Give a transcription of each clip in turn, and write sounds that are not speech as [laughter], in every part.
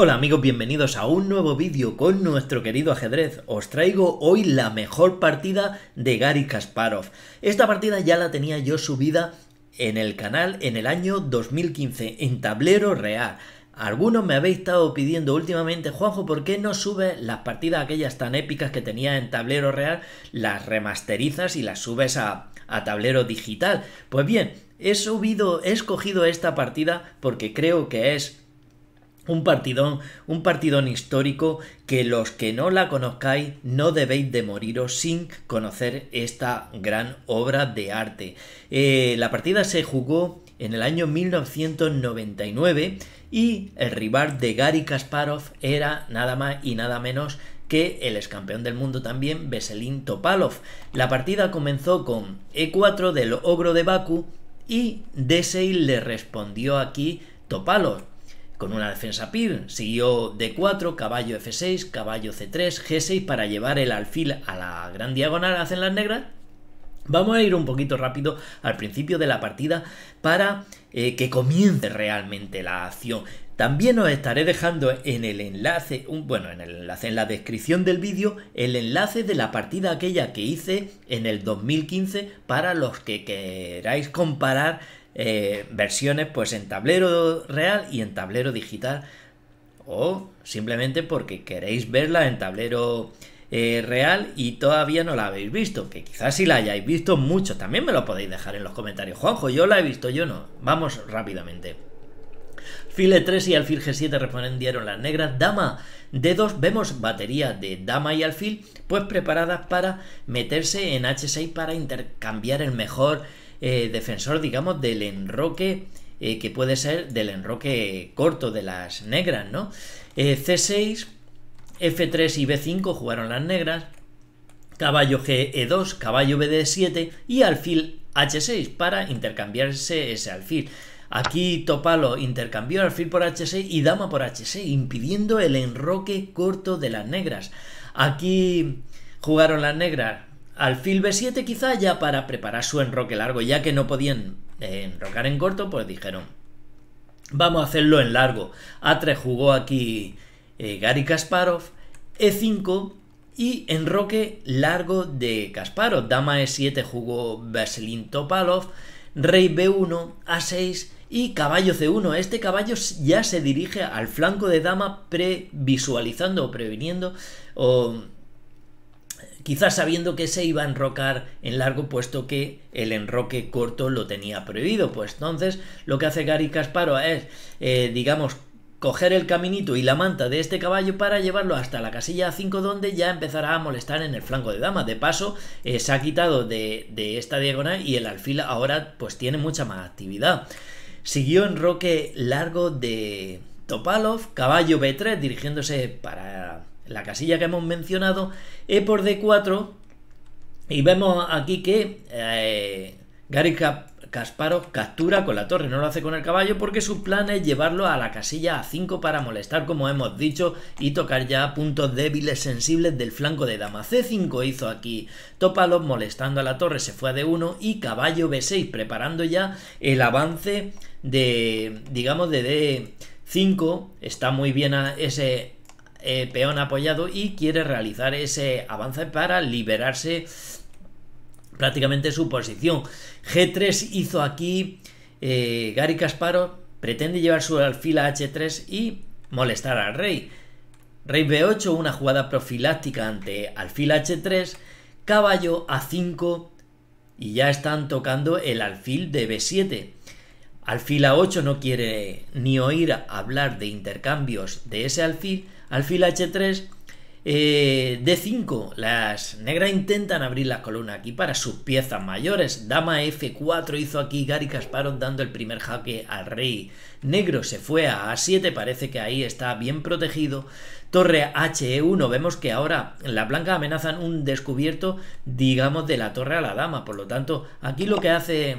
Hola amigos, bienvenidos a un nuevo vídeo con nuestro querido ajedrez. Os traigo hoy la mejor partida de Gary Kasparov. Esta partida ya la tenía yo subida en el canal en el año 2015, en tablero real. Algunos me habéis estado pidiendo últimamente, Juanjo, ¿por qué no subes las partidas aquellas tan épicas que tenía en tablero real? Las remasterizas y las subes a, a tablero digital. Pues bien, he subido, he escogido esta partida porque creo que es un partidón, un partidón histórico que los que no la conozcáis no debéis de moriros sin conocer esta gran obra de arte. Eh, la partida se jugó en el año 1999 y el rival de Gary Kasparov era nada más y nada menos que el ex campeón del mundo también, Veselin Topalov. La partida comenzó con E4 del ogro de Baku y D6 le respondió aquí Topalov con una defensa PIR. Siguió D4, caballo F6, caballo C3, G6 para llevar el alfil a la gran diagonal, hacen las negras. Vamos a ir un poquito rápido al principio de la partida para eh, que comience realmente la acción. También os estaré dejando en el enlace, bueno, en el enlace, en la descripción del vídeo, el enlace de la partida aquella que hice en el 2015 para los que queráis comparar eh, versiones pues en tablero real y en tablero digital o simplemente porque queréis verla en tablero eh, real y todavía no la habéis visto, que quizás si la hayáis visto mucho también me lo podéis dejar en los comentarios. Juanjo, yo la he visto, yo no. Vamos rápidamente. File 3 y alfil G7 respondieron las negras. Dama D2, vemos batería de dama y alfil, pues preparadas para meterse en H6 para intercambiar el mejor eh, defensor, digamos, del enroque eh, que puede ser del enroque corto de las negras, ¿no? Eh, C6, F3 y B5 jugaron las negras, caballo GE2, caballo BD7 y alfil H6 para intercambiarse ese alfil. Aquí Topalo intercambió alfil por H6 y dama por H6, impidiendo el enroque corto de las negras. Aquí jugaron las negras alfil b7 quizá ya para preparar su enroque largo, ya que no podían eh, enrocar en corto, pues dijeron, vamos a hacerlo en largo. A3 jugó aquí eh, Gary Kasparov, E5 y enroque largo de Kasparov. Dama E7 jugó Veselin Topalov, Rey B1, A6 y caballo C1. Este caballo ya se dirige al flanco de dama previsualizando o previniendo o quizás sabiendo que se iba a enrocar en largo puesto que el enroque corto lo tenía prohibido. Pues entonces lo que hace Gary Kasparov es, eh, digamos, coger el caminito y la manta de este caballo para llevarlo hasta la casilla 5 donde ya empezará a molestar en el flanco de dama. De paso, eh, se ha quitado de, de esta diagonal y el alfil ahora pues tiene mucha más actividad. Siguió enroque largo de Topalov, caballo B3 dirigiéndose para la casilla que hemos mencionado, E por D4, y vemos aquí que eh, Gary Kasparov captura con la torre, no lo hace con el caballo porque su plan es llevarlo a la casilla A5 para molestar, como hemos dicho, y tocar ya puntos débiles sensibles del flanco de dama. C5 hizo aquí Topalov molestando a la torre, se fue a D1 y caballo B6 preparando ya el avance de, digamos, de D5. Está muy bien a ese eh, peón apoyado y quiere realizar ese avance para liberarse prácticamente su posición. G3 hizo aquí eh, Gary Casparo, pretende llevar su alfil a H3 y molestar al rey. Rey B8, una jugada profiláctica ante alfil H3, caballo A5 y ya están tocando el alfil de B7. Alfil A8 no quiere ni oír hablar de intercambios de ese alfil alfil h3, d5, las negras intentan abrir la columna aquí para sus piezas mayores. Dama f4 hizo aquí Gary Kasparov dando el primer jaque al rey. Negro se fue a a7, parece que ahí está bien protegido. Torre h1, e vemos que ahora las blancas amenazan un descubierto, digamos, de la torre a la dama. Por lo tanto, aquí lo que hace...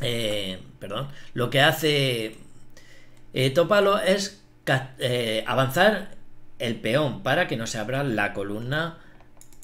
Eh, perdón, lo que hace eh, Topalo es eh, avanzar el peón para que no se abra la columna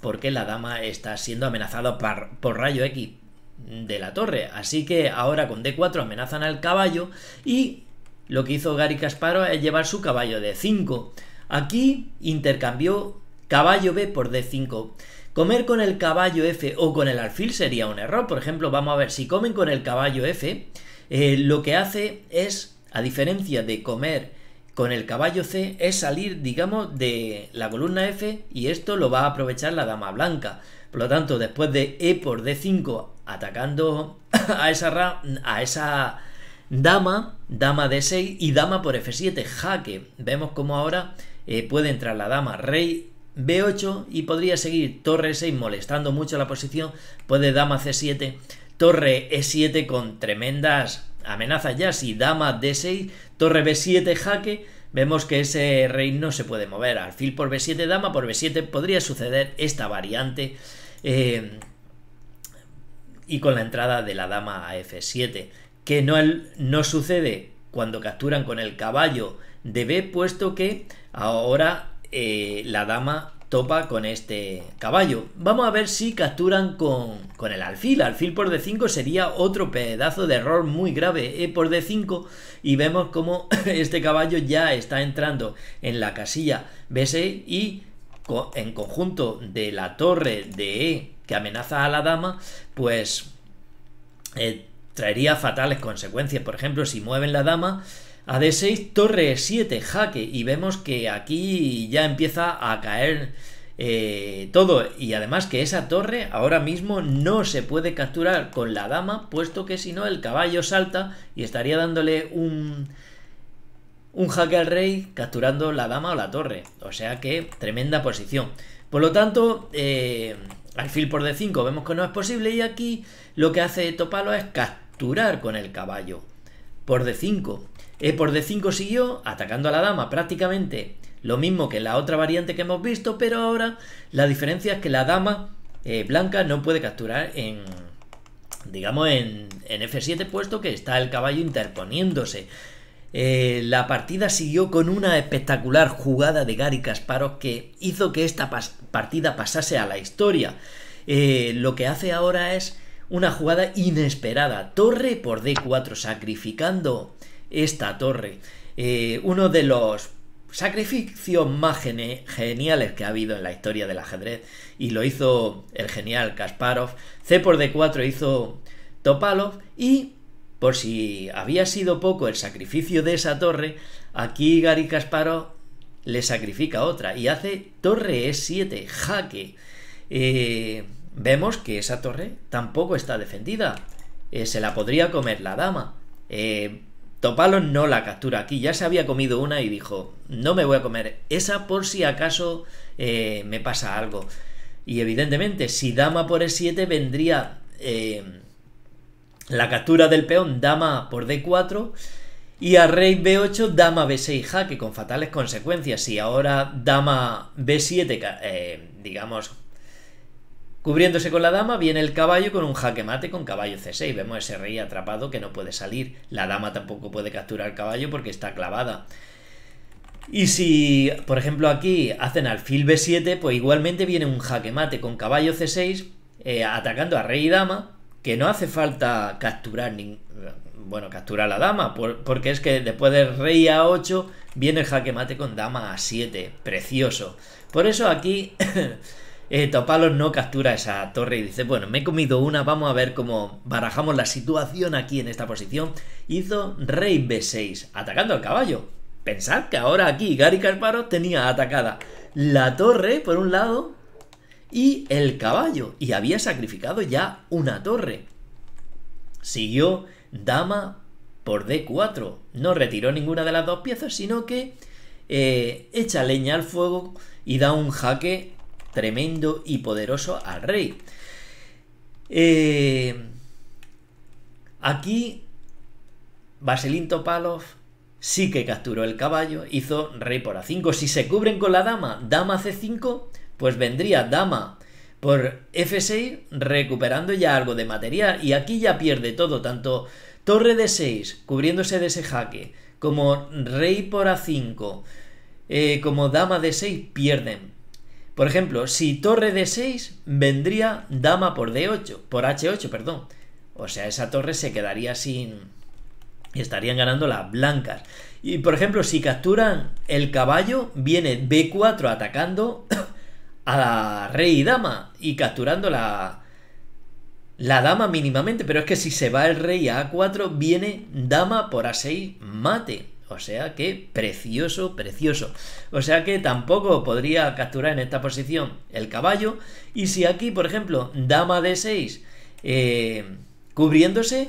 porque la dama está siendo amenazada por rayo X de la torre. Así que ahora con D4 amenazan al caballo y lo que hizo Gary Kasparov es llevar su caballo D5. Aquí intercambió caballo B por D5. Comer con el caballo F o con el alfil sería un error. Por ejemplo, vamos a ver, si comen con el caballo F, eh, lo que hace es, a diferencia de comer con el caballo C es salir, digamos, de la columna F y esto lo va a aprovechar la dama blanca. Por lo tanto, después de E por D5 atacando [coughs] a esa, a esa dama, dama D6 y dama por F7, jaque. Vemos como ahora eh, puede entrar la dama rey B8 y podría seguir torre 6 molestando mucho la posición, puede dama C7, torre E7 con tremendas amenaza ya si dama d6, torre b7 jaque, vemos que ese rey no se puede mover. Alfil por b7, dama por b7, podría suceder esta variante eh, y con la entrada de la dama a f7, que no, no sucede cuando capturan con el caballo de b, puesto que ahora eh, la dama topa con este caballo. Vamos a ver si capturan con, con el alfil. Alfil por D5 sería otro pedazo de error muy grave e por D5 y vemos como [laughs] este caballo ya está entrando en la casilla B6 y en conjunto de la torre de E que amenaza a la dama, pues eh, traería fatales consecuencias. Por ejemplo, si mueven la dama, a D6, torre 7, jaque. Y vemos que aquí ya empieza a caer eh, todo. Y además que esa torre ahora mismo no se puede capturar con la dama, puesto que si no el caballo salta y estaría dándole un... Un jaque al rey capturando la dama o la torre. O sea que tremenda posición. Por lo tanto, eh, alfil por D5 vemos que no es posible y aquí lo que hace Topalo es capturar con el caballo por D5. E por D5 siguió atacando a la dama prácticamente lo mismo que la otra variante que hemos visto, pero ahora la diferencia es que la dama eh, blanca no puede capturar en, digamos, en, en, F7 puesto que está el caballo interponiéndose. Eh, la partida siguió con una espectacular jugada de Gary Kasparov que hizo que esta partida pasase a la historia. Eh, lo que hace ahora es una jugada inesperada. Torre por D4 sacrificando esta torre. Eh, uno de los sacrificios más geniales que ha habido en la historia del ajedrez y lo hizo el genial Kasparov. C por D4 hizo Topalov y por si había sido poco el sacrificio de esa torre, aquí Gary Kasparov le sacrifica otra y hace torre E7, jaque. Eh, vemos que esa torre tampoco está defendida. Eh, se la podría comer la dama. Topalo no la captura aquí, ya se había comido una y dijo, no me voy a comer esa por si acaso eh, me pasa algo. Y evidentemente, si dama por e7 vendría eh, la captura del peón dama por d4 y a rey b8 dama b6 jaque con fatales consecuencias. y ahora dama b7, eh, digamos, Cubriéndose con la dama, viene el caballo con un jaque mate con caballo c6. Vemos ese rey atrapado que no puede salir. La dama tampoco puede capturar el caballo porque está clavada. Y si, por ejemplo, aquí hacen alfil b7, pues igualmente viene un jaque mate con caballo c6 eh, atacando a rey y dama, que no hace falta capturar ni, bueno, capturar a la dama, porque es que después del rey a8 viene el jaque mate con dama a7, precioso. Por eso aquí [clears throat] Eh, Topalos no captura esa torre y dice, bueno, me he comido una, vamos a ver cómo barajamos la situación aquí en esta posición. Hizo rey b6, atacando al caballo. Pensad que ahora aquí Gary Kasparov tenía atacada la torre por un lado y el caballo, y había sacrificado ya una torre. Siguió dama por d4, no retiró ninguna de las dos piezas, sino que eh, echa leña al fuego y da un jaque tremendo y poderoso al rey. Eh, aquí, Vaselinto Topalov sí que capturó el caballo, hizo rey por A5. Si se cubren con la dama, dama C5, pues vendría dama por F6, recuperando ya algo de material. Y aquí ya pierde todo, tanto torre D6, cubriéndose de ese jaque, como rey por A5, eh, como dama de 6 pierden. Por ejemplo, si torre d6 vendría dama por d8, por h8, perdón. O sea, esa torre se quedaría sin y estarían ganando las blancas. Y por ejemplo, si capturan el caballo, viene b4 atacando [coughs] a la rey y dama y capturando la la dama mínimamente, pero es que si se va el rey a a4 viene dama por a6 mate. O sea que precioso, precioso. O sea que tampoco podría capturar en esta posición el caballo. Y si aquí, por ejemplo, dama de 6 eh, cubriéndose,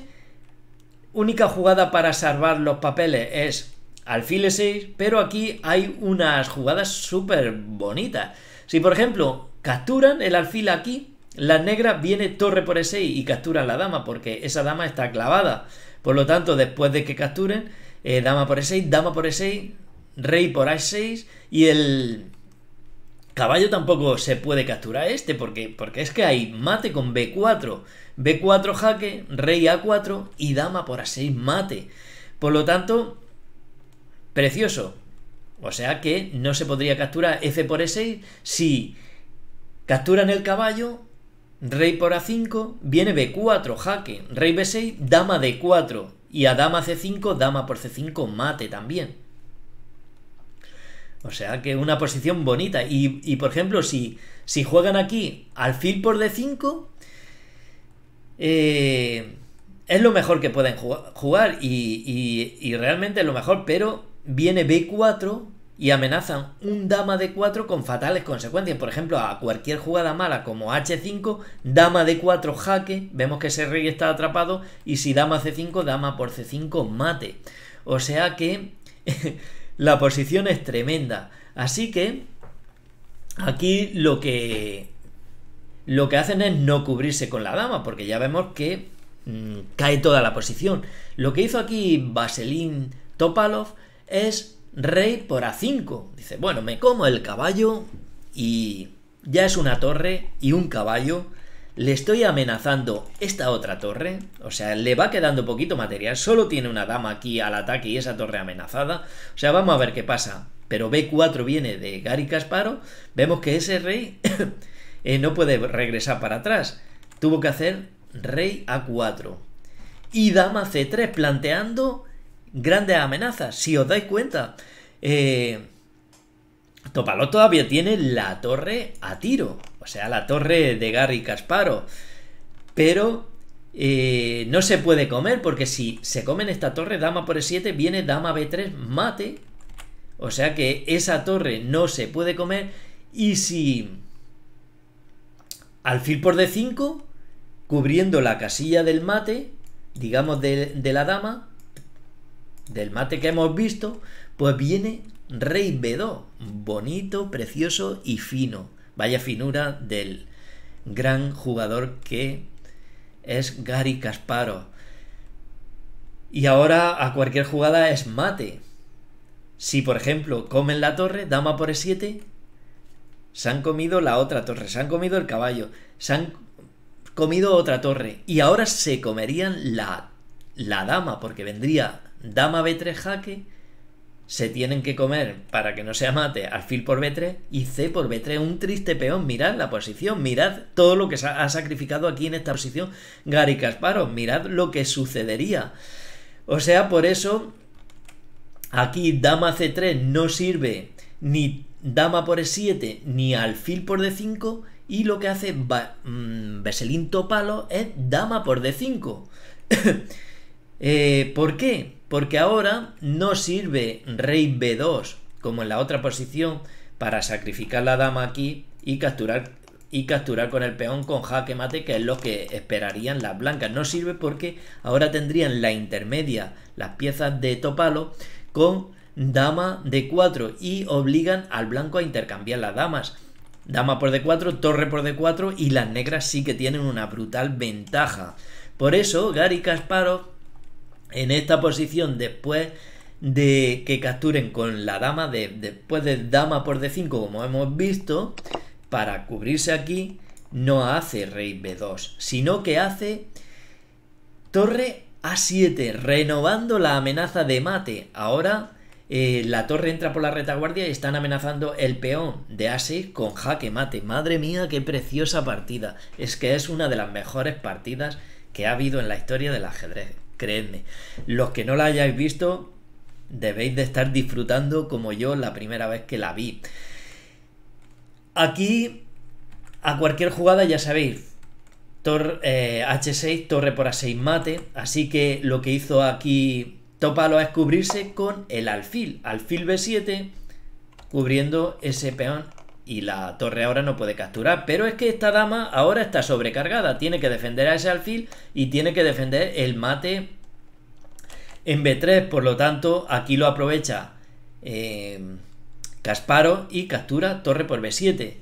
única jugada para salvar los papeles es alfil e6, pero aquí hay unas jugadas súper bonitas. Si, por ejemplo, capturan el alfil aquí, las negras viene torre por e6 y capturan la dama porque esa dama está clavada. Por lo tanto, después de que capturen eh, dama por E6, dama por E6, rey por A6 y el caballo tampoco se puede capturar este porque, porque es que hay mate con B4, B4 jaque, rey A4 y dama por A6 mate. Por lo tanto, precioso. O sea que no se podría capturar F por E6 si capturan el caballo, rey por A5, viene B4 jaque, rey B6, dama D4 y a dama c5, dama por c5, mate también. O sea que una posición bonita. Y, por ejemplo, si, si juegan aquí alfil por d5, eh, es lo mejor que pueden jugar. y, y realmente es lo mejor, pero viene b4 y amenazan un dama de 4 con fatales consecuencias. Por ejemplo, a cualquier jugada mala como H5, dama de 4 jaque, vemos que ese rey está atrapado y si dama C5, dama por C5 mate. O sea que [laughs] la posición es tremenda. Así que aquí lo que lo que hacen es no cubrirse con la dama porque ya vemos que mm, cae toda la posición. Lo que hizo aquí Vaselin Topalov es rey por A5. Dice, bueno, me como el caballo y ya es una torre y un caballo. Le estoy amenazando esta otra torre. O sea, le va quedando poquito material. Solo tiene una dama aquí al ataque y esa torre amenazada. O sea, vamos a ver qué pasa. Pero B4 viene de Gary Casparo. Vemos que ese rey [coughs] eh, no puede regresar para atrás. Tuvo que hacer rey A4. Y dama C3 planteando grandes amenazas. Si os dais cuenta, eh, todavía tiene la torre a tiro, o sea, la torre de Gary Casparo Pero eh, no se puede comer porque si se come en esta torre, dama por e7, viene dama b3, mate. O sea que esa torre no se puede comer. Y si alfil por d5, cubriendo la casilla del mate, digamos de la dama, del mate que hemos visto, pues viene Rey Bedo, bonito, precioso y fino. Vaya finura del gran jugador que es Gary Casparo Y ahora a cualquier jugada es mate. Si por ejemplo comen la torre, dama por E7, se han comido la otra torre, se han comido el caballo, se han comido otra torre. Y ahora se comerían la, la dama, porque vendría dama B3 jaque, se tienen que comer para que no se mate alfil por B3 y C por B3, un triste peón, mirad la posición, mirad todo lo que ha sacrificado aquí en esta posición Gary Kasparov, mirad lo que sucedería. O sea, por eso aquí dama C3 no sirve ni dama por E7 ni alfil por D5 y lo que hace Beselinto mm, Topalo es dama por D5. [coughs] Eh, ¿Por qué? porque ahora no sirve rey b2 como en la otra posición para sacrificar la dama aquí y capturar y capturar con el peón con jaque mate que es lo que esperarían las blancas no sirve porque ahora tendrían la intermedia las piezas de topalo con dama d4 y obligan al blanco a intercambiar las damas dama por d4, torre por d4 y las negras sí que tienen una brutal ventaja. Por eso Gary Kasparov en esta posición después de que capturen con la dama, de, después de dama por d5 como hemos visto, para cubrirse aquí no hace rey b2, sino que hace torre a7, renovando la amenaza de mate. Ahora eh, la torre entra por la retaguardia y están amenazando el peón de A6 con jaque mate. Madre mía, qué preciosa partida. Es que es una de las mejores partidas que ha habido en la historia del ajedrez creedme. Los que no la hayáis visto, debéis de estar disfrutando como yo la primera vez que la vi. Aquí, a cualquier jugada, ya sabéis, H6, eh, torre por A6 mate, así que lo que hizo aquí Topalo es cubrirse con el alfil, alfil B7, cubriendo ese peón y la torre ahora no puede capturar. Pero es que esta dama ahora está sobrecargada. Tiene que defender a ese alfil y tiene que defender el mate en B3. Por lo tanto, aquí lo aprovecha eh, Casparo y captura torre por B7.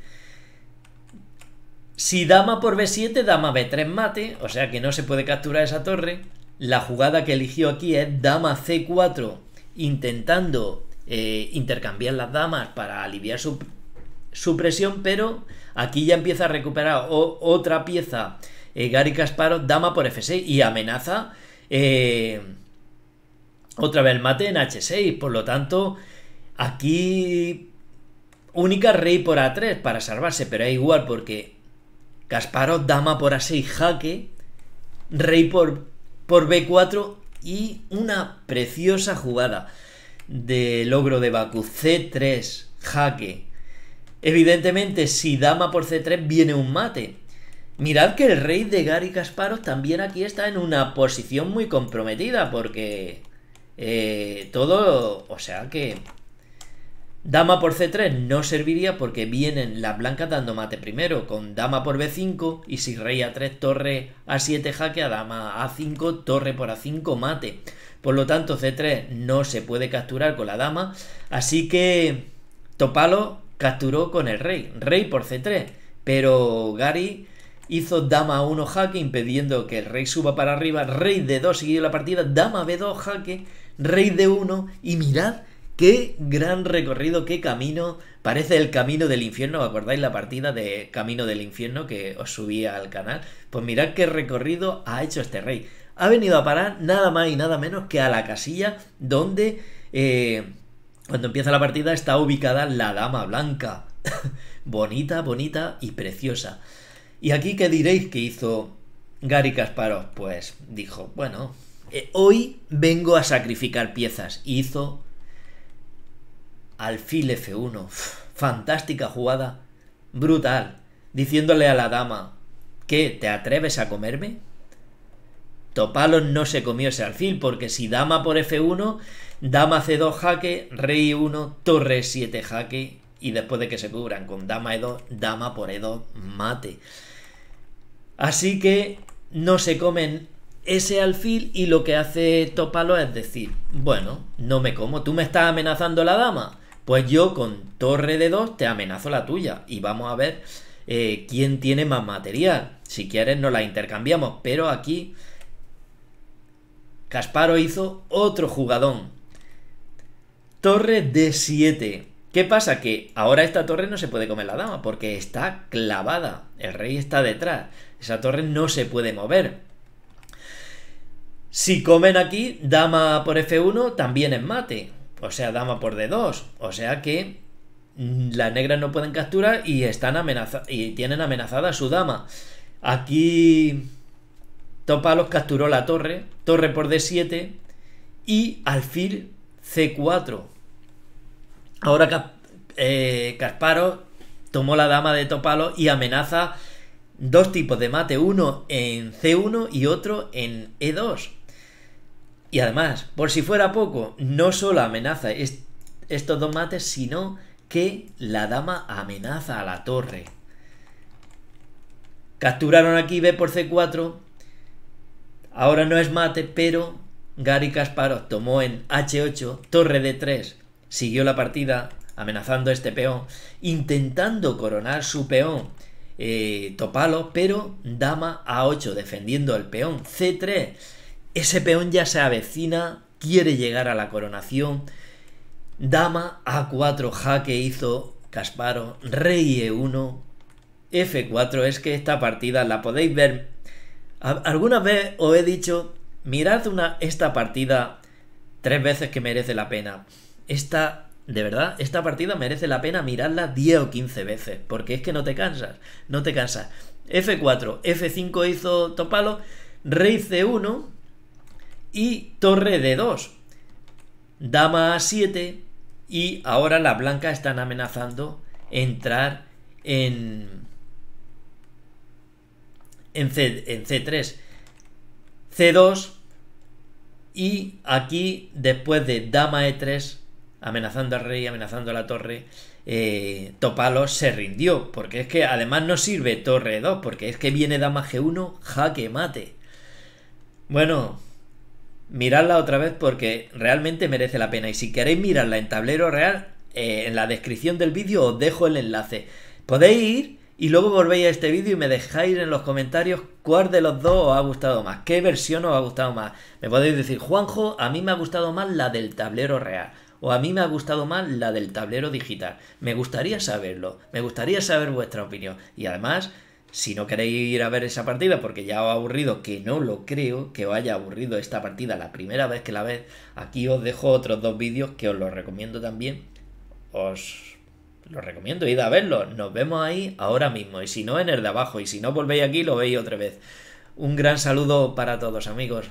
Si dama por B7, dama B3 mate, o sea que no se puede capturar esa torre. La jugada que eligió aquí es dama C4, intentando eh, intercambiar las damas para aliviar su su presión, pero aquí ya empieza a recuperar otra pieza eh, Gary Kasparov, dama por F6 y amenaza eh, otra vez el mate en H6, por lo tanto aquí única rey por A3 para salvarse, pero es igual porque Kasparov dama por A6 jaque, rey por, por B4 y una preciosa jugada de logro de Baku C3 jaque Evidentemente, si dama por c3 viene un mate. Mirad que el rey de Gary Kasparov también aquí está en una posición muy comprometida, porque eh, todo, o sea que dama por c3 no serviría porque vienen las blancas dando mate primero con dama por b5 y si rey a3 torre a7 jaque a dama a5 torre por a5 mate. Por lo tanto c3 no se puede capturar con la dama, así que Topalo capturó con el rey, rey por c3, pero Gary hizo dama 1 jaque impidiendo que el rey suba para arriba, rey de 2 siguió la partida, dama b2 jaque, rey de 1 y mirad qué gran recorrido, qué camino, parece el camino del infierno, ¿acordáis la partida de Camino del infierno que os subía al canal? Pues mirad qué recorrido ha hecho este rey. Ha venido a parar nada más y nada menos que a la casilla donde eh, cuando empieza la partida está ubicada la dama blanca. [laughs] bonita, bonita y preciosa. ¿Y aquí qué diréis que hizo Gary Kasparov? Pues dijo, bueno, eh, hoy vengo a sacrificar piezas. hizo alfil F1. fantástica jugada. Brutal. Diciéndole a la dama, ¿qué? ¿Te atreves a comerme? Topalo no se comió ese alfil porque si dama por F1 Dama C2 jaque, rey 1, torre 7 jaque y después de que se cubran con dama E2, dama por E2 mate. Así que no se comen ese alfil y lo que hace Topalo es decir, bueno, no me como, tú me estás amenazando la dama, pues yo con torre de 2 te amenazo la tuya y vamos a ver eh, quién tiene más material. Si quieres nos la intercambiamos, pero aquí Casparo hizo otro jugadón Torre D7. ¿Qué pasa? Que ahora esta torre no se puede comer la dama porque está clavada. El rey está detrás. Esa torre no se puede mover. Si comen aquí, dama por F1 también es mate. O sea, dama por D2. O sea que mm, las negras no pueden capturar y están y tienen amenazada su dama. Aquí Topalos capturó la torre, torre por D7 y alfil C4. Ahora eh, tomó la dama de Topalo y amenaza dos tipos de mate, uno en C1 y otro en E2. Y además, por si fuera poco, no solo amenaza estos dos mates, sino que la dama amenaza a la torre. Capturaron aquí B por C4. Ahora no es mate, pero Gary Casparo tomó en H8, torre D3, siguió la partida amenazando a este peón, intentando coronar su peón eh, Topalo, pero dama a 8, defendiendo el peón C3. Ese peón ya se avecina, quiere llegar a la coronación. Dama A4, jaque hizo Casparo, rey E1, F4. Es que esta partida la podéis ver. Alguna vez os he dicho, mirad una, esta partida tres veces que merece la pena esta, de verdad, esta partida merece la pena mirarla 10 o 15 veces, porque es que no te cansas, no te cansas. F4, F5 hizo Topalo, Rey C1 y Torre D2, Dama A7 y ahora las blancas están amenazando entrar en, en, C, en C3, C2 y aquí después de Dama E3 amenazando al rey, amenazando a la torre, eh, Topalo se rindió, porque es que además no sirve torre 2, porque es que viene dama G1, jaque mate. Bueno, miradla otra vez porque realmente merece la pena, y si queréis mirarla en tablero real, eh, en la descripción del vídeo os dejo el enlace. Podéis ir y luego volvéis a este vídeo y me dejáis en los comentarios cuál de los dos os ha gustado más, qué versión os ha gustado más. Me podéis decir, Juanjo, a mí me ha gustado más la del tablero real o a mí me ha gustado más la del tablero digital. Me gustaría saberlo, me gustaría saber vuestra opinión. Y además, si no queréis ir a ver esa partida porque ya os ha aburrido, que no lo creo que os haya aburrido esta partida la primera vez que la veis, aquí os dejo otros dos vídeos que os los recomiendo también. Os los recomiendo, id a verlos. Nos vemos ahí ahora mismo. Y si no, en el de abajo. Y si no volvéis aquí, lo veis otra vez. Un gran saludo para todos, amigos.